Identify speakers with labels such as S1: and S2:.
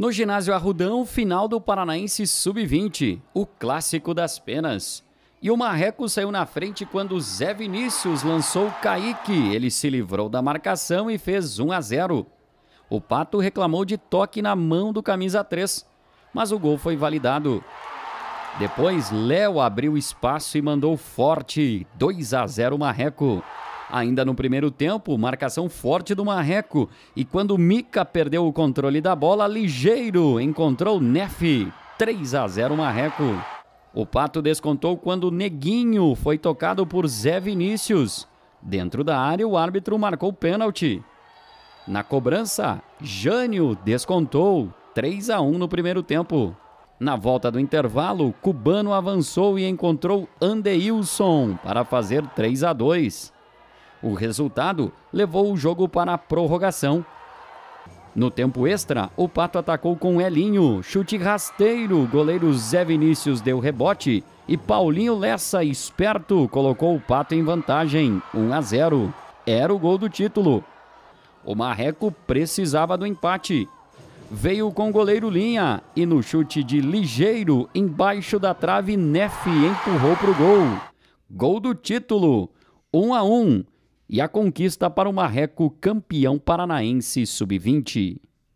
S1: No ginásio Arrudão, final do Paranaense Sub-20, o clássico das penas. E o Marreco saiu na frente quando Zé Vinícius lançou Kaique. Ele se livrou da marcação e fez 1 a 0. O Pato reclamou de toque na mão do camisa 3, mas o gol foi validado. Depois, Léo abriu espaço e mandou forte 2 a 0 Marreco. Ainda no primeiro tempo, marcação forte do Marreco. E quando Mica perdeu o controle da bola, ligeiro encontrou Neff. 3 a 0 Marreco. O Pato descontou quando Neguinho foi tocado por Zé Vinícius. Dentro da área, o árbitro marcou pênalti. Na cobrança, Jânio descontou 3 a 1 no primeiro tempo. Na volta do intervalo, Cubano avançou e encontrou Andeilson para fazer 3 a 2. O resultado levou o jogo para a prorrogação. No tempo extra, o Pato atacou com Elinho, chute rasteiro, goleiro Zé Vinícius deu rebote e Paulinho Lessa, esperto, colocou o Pato em vantagem, 1 a 0. Era o gol do título. O Marreco precisava do empate. Veio com o goleiro Linha e no chute de ligeiro, embaixo da trave, Neff empurrou para o gol. Gol do título, 1 a 1 e a conquista para o Marreco campeão paranaense sub-20.